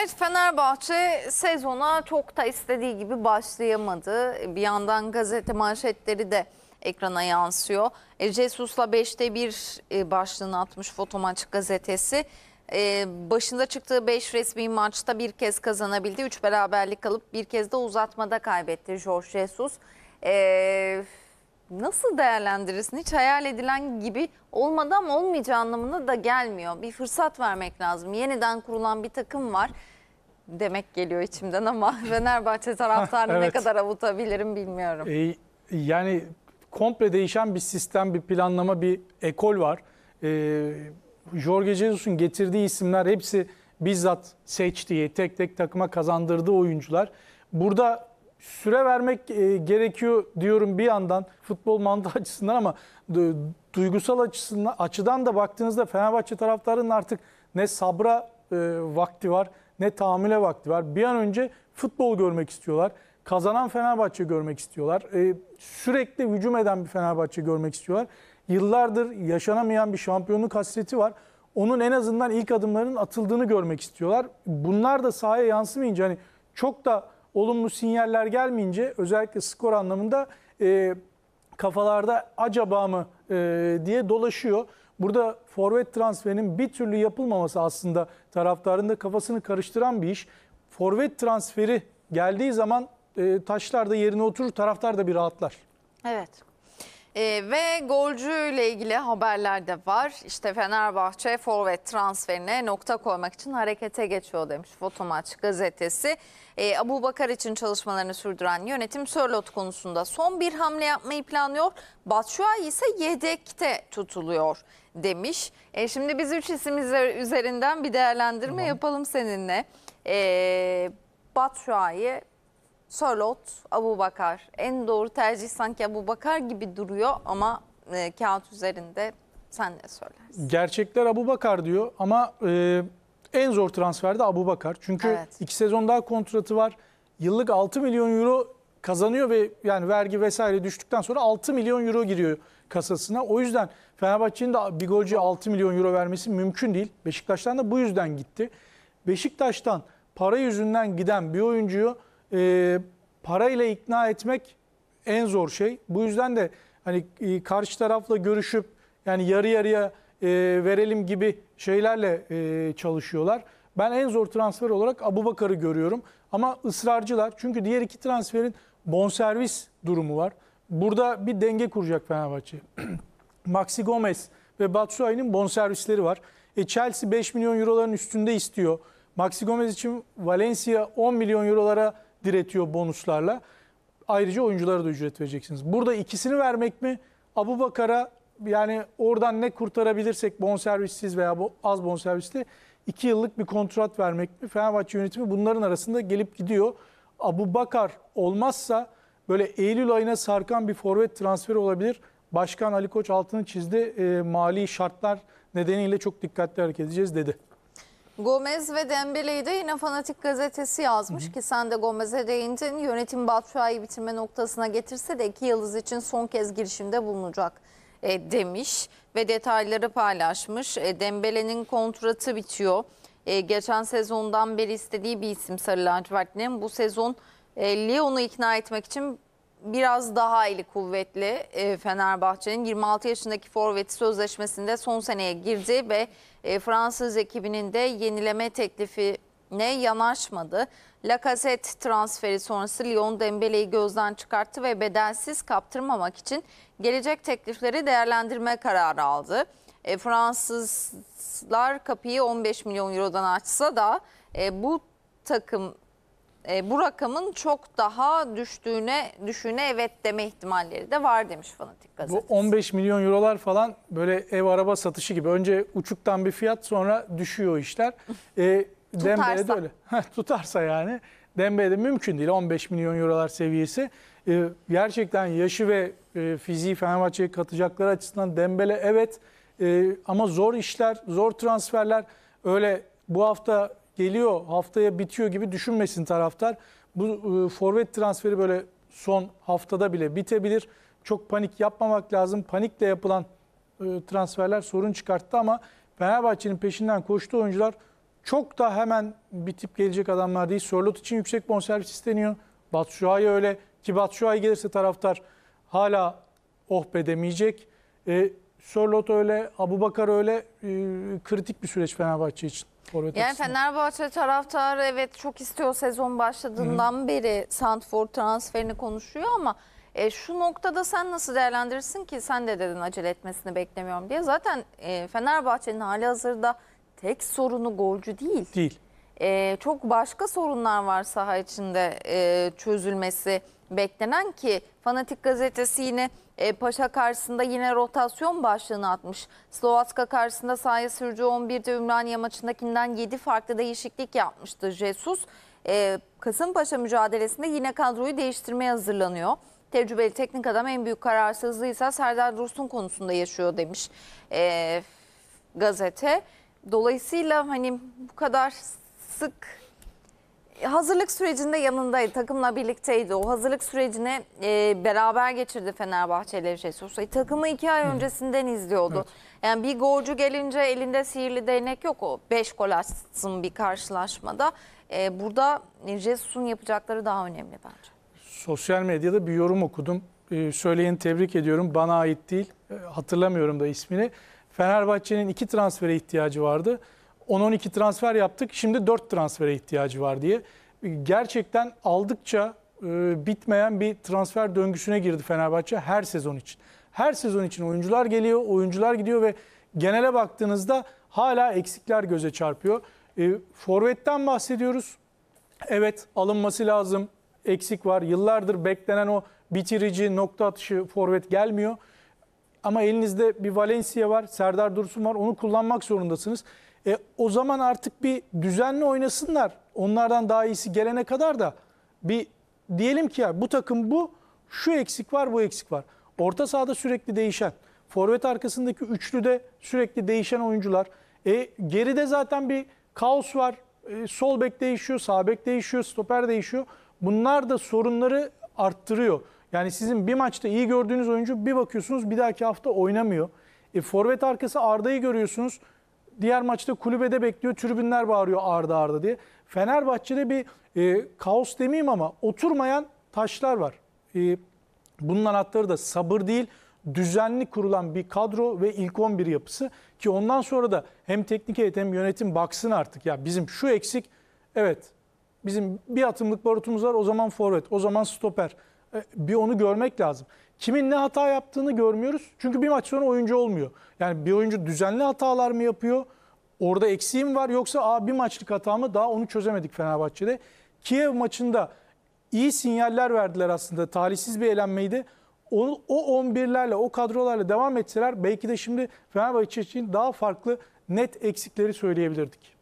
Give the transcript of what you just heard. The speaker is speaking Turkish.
Evet Fenerbahçe sezona çok da istediği gibi başlayamadı. Bir yandan gazete manşetleri de ekrana yansıyor. E, Jesus'la 5'te 1 e, başlığını atmış Fotomaç gazetesi. E, başında çıktığı 5 resmi maçta bir kez kazanabildi. 3 beraberlik alıp bir kez de uzatmada kaybetti Jorge Jesus. E, nasıl değerlendirirsin? Hiç hayal edilen gibi olmadı ama olmayacağı anlamına da gelmiyor. Bir fırsat vermek lazım. Yeniden kurulan bir takım var demek geliyor içimden ama Fenerbahçe taraftarını evet. ne kadar avutabilirim bilmiyorum. E, yani komple değişen bir sistem, bir planlama, bir ekol var. E, Jorge Jesus'un getirdiği isimler hepsi bizzat seçtiği, tek tek takıma kazandırdığı oyuncular. Burada süre vermek e, gerekiyor diyorum bir yandan futbol mantığı açısından ama du duygusal açısından açıdan da baktığınızda Fenerbahçe taraftarının artık ne sabra e, vakti var ne tahammüle vakti var. Bir an önce futbol görmek istiyorlar. Kazanan Fenerbahçe görmek istiyorlar. Ee, sürekli hücum eden bir Fenerbahçe görmek istiyorlar. Yıllardır yaşanamayan bir şampiyonluk hasreti var. Onun en azından ilk adımlarının atıldığını görmek istiyorlar. Bunlar da sahaya yansımayınca hani çok da olumlu sinyaller gelmeyince özellikle skor anlamında e, kafalarda acaba mı e, diye dolaşıyor. Burada forvet transferinin bir türlü yapılmaması aslında taraftarın da kafasını karıştıran bir iş. Forvet transferi geldiği zaman e, taşlar da yerine oturur, taraftar da bir rahatlar. Evet. E, ve golcü ile ilgili haberler de var. İşte Fenerbahçe forvet transferine nokta koymak için harekete geçiyor demiş Fotomaç gazetesi. E, Abu Bakar için çalışmalarını sürdüren yönetim Sörlot konusunda son bir hamle yapmayı planlıyor. Batshuayi ise yedekte tutuluyor demiş. E, şimdi biz üç isim üzerinden bir değerlendirme tamam. yapalım seninle. E, Batshuayi, Solot, Abu Bakar. En doğru tercih sanki Abu Bakar gibi duruyor ama e, kağıt üzerinde sen ne söylersin? Gerçekler Abu Bakar diyor ama e, en zor transferde Abu Bakar. Çünkü evet. iki sezon daha kontratı var. Yıllık 6 milyon euro kazanıyor ve yani vergi vesaire düştükten sonra 6 milyon euro giriyor kasasına. O yüzden Fenerbahçe'nin de bir golcü 6 milyon euro vermesi mümkün değil. Beşiktaş'tan da bu yüzden gitti. Beşiktaş'tan para yüzünden giden bir oyuncuyu e, parayla ikna etmek en zor şey. Bu yüzden de hani e, karşı tarafla görüşüp yani yarı yarıya e, verelim gibi şeylerle e, çalışıyorlar. Ben en zor transfer olarak Abubakar'ı görüyorum. Ama ısrarcılar çünkü diğer iki transferin bonservis durumu var. Burada bir denge kuracak Fenerbahçe. Maxi Gomez ve Batshuayi'nin bonservisleri var. E Chelsea 5 milyon euroların üstünde istiyor. Maxi Gomez için Valencia 10 milyon eurolara diretiyor bonuslarla. Ayrıca oyunculara da ücret vereceksiniz. Burada ikisini vermek mi? Abu Bakar'a yani oradan ne kurtarabilirsek bonservissiz veya az bonservisli 2 yıllık bir kontrat vermek mi? Fenerbahçe yönetimi bunların arasında gelip gidiyor. Abu Bakar olmazsa böyle Eylül ayına sarkan bir forvet transferi olabilir. Başkan Ali Koç altını çizdi. E, mali şartlar nedeniyle çok dikkatli hareket edeceğiz dedi. Gomez ve Dembele'yi de yine Fanatik Gazetesi yazmış hı hı. ki sen de Gomez'e değindin. Yönetim Batshuayi'yi bitirme noktasına getirse de iki yıldız için son kez girişimde bulunacak e, demiş ve detayları paylaşmış. E, Dembele'nin kontratı bitiyor e, geçen sezondan beri istediği bir isim Sarı Lacivertli'nin. Bu sezon e, Lyon'u ikna etmek için biraz daha eli kuvvetli e, Fenerbahçe'nin. 26 yaşındaki forveti sözleşmesinde son seneye girdi ve e, Fransız ekibinin de yenileme teklifi ne yanaşmadı. Lacazette transferi sonrası Lyon Dembele'yi gözden çıkarttı ve bedelsiz kaptırmamak için gelecek teklifleri değerlendirme kararı aldı. E, Fransızlar kapıyı 15 milyon eurodan açsa da e, bu takım e, bu rakamın çok daha düştüğüne düşüne evet deme ihtimalleri de var demiş Fanatik Gazetesi. Bu 15 milyon eurolar falan böyle ev araba satışı gibi. Önce uçuktan bir fiyat sonra düşüyor işler. E, Dembele de öyle. Tutarsa yani. Dembele de mümkün değil 15 milyon eurolar seviyesi. E, gerçekten yaşı ve e, fiziği Fenerbahçe'ye katacakları açısından Dembele evet e, ama zor işler, zor transferler öyle bu hafta geliyor, haftaya bitiyor gibi düşünmesin taraftar. Bu e, forvet transferi böyle son haftada bile bitebilir. Çok panik yapmamak lazım. Panikle yapılan e, transferler sorun çıkarttı ama Fenerbahçe'nin peşinden koştuğu oyuncular çok da hemen bitip gelecek adamlar değil. Sörlot için yüksek bonservis isteniyor. Batshuayi öyle ki Batshuayi gelirse taraftar hala oh be demeyecek. E, Charlotte öyle, Abu Bakar öyle e, kritik bir süreç Fenerbahçe için. Forvet yani açısından. Fenerbahçe taraftarı evet çok istiyor sezon başladığından Hı. beri Santfor transferini konuşuyor ama e, şu noktada sen nasıl değerlendirirsin ki sen de dedin acele etmesini beklemiyorum diye. Zaten e, Fenerbahçe'nin hali hazırda tek sorunu golcü değil. Değil. E, çok başka sorunlar var saha içinde e, çözülmesi beklenen ki Fanatik gazetesi yine e, Paşa karşısında yine rotasyon başlığını atmış. Slovatka karşısında sahaya sürücü 11'de Ümraniye maçındakinden 7 farklı değişiklik yapmıştı Jesus. E, Kasımpaşa mücadelesinde yine kadroyu değiştirmeye hazırlanıyor. Tecrübeli teknik adam en büyük kararsızlığı ise Serdar Dursun konusunda yaşıyor demiş e, gazete. Dolayısıyla hani bu kadar sık hazırlık sürecinde yanındaydı. Takımla birlikteydi. O hazırlık sürecini e, beraber geçirdi Fenerbahçe ile Jesus'u. Şey, Takımı iki ay öncesinden izliyordu. Evet. Yani bir golcü gelince elinde sihirli değnek yok o. Beş gol atsın bir karşılaşmada. E, burada Jesus'un yapacakları daha önemli bence. Sosyal medyada bir yorum okudum. Ee, söyleyeni tebrik ediyorum. Bana ait değil. E, hatırlamıyorum da ismini. Fenerbahçe'nin iki transfere ihtiyacı vardı. 10-12 transfer yaptık. Şimdi 4 transfere ihtiyacı var diye. Gerçekten aldıkça e, bitmeyen bir transfer döngüsüne girdi Fenerbahçe her sezon için. Her sezon için oyuncular geliyor, oyuncular gidiyor ve genele baktığınızda hala eksikler göze çarpıyor. E, forvet'ten bahsediyoruz. Evet alınması lazım. Eksik var. Yıllardır beklenen o bitirici nokta atışı forvet gelmiyor. Ama elinizde bir Valencia var, Serdar Dursun var. Onu kullanmak zorundasınız. E, o zaman artık bir düzenli oynasınlar. Onlardan daha iyisi gelene kadar da bir diyelim ki ya bu takım bu, şu eksik var, bu eksik var. Orta sahada sürekli değişen, forvet arkasındaki üçlü de sürekli değişen oyuncular. E, geride zaten bir kaos var. E, sol bek değişiyor, sağ bek değişiyor, stoper değişiyor. Bunlar da sorunları arttırıyor. Yani sizin bir maçta iyi gördüğünüz oyuncu bir bakıyorsunuz bir dahaki hafta oynamıyor. E, forvet arkası Arda'yı görüyorsunuz. Diğer maçta kulübede bekliyor. Tribünler bağırıyor ardı ardı diye. Fenerbahçe'de bir e, kaos demeyeyim ama oturmayan taşlar var. E, bunun anahtarı da sabır değil düzenli kurulan bir kadro ve ilk 11 yapısı ki ondan sonra da hem teknik heyet hem yönetim baksın artık ya bizim şu eksik evet bizim bir atımlık barutumuz var o zaman forvet o zaman stoper e, bir onu görmek lazım kimin ne hata yaptığını görmüyoruz. Çünkü bir maç sonra oyuncu olmuyor. Yani bir oyuncu düzenli hatalar mı yapıyor? Orada eksiğim var yoksa Aa, bir maçlık hata mı? Daha onu çözemedik Fenerbahçe'de. Kiev maçında iyi sinyaller verdiler aslında. Talihsiz bir elenmeydi. O, o 11'lerle, o kadrolarla devam etseler belki de şimdi Fenerbahçe için daha farklı net eksikleri söyleyebilirdik.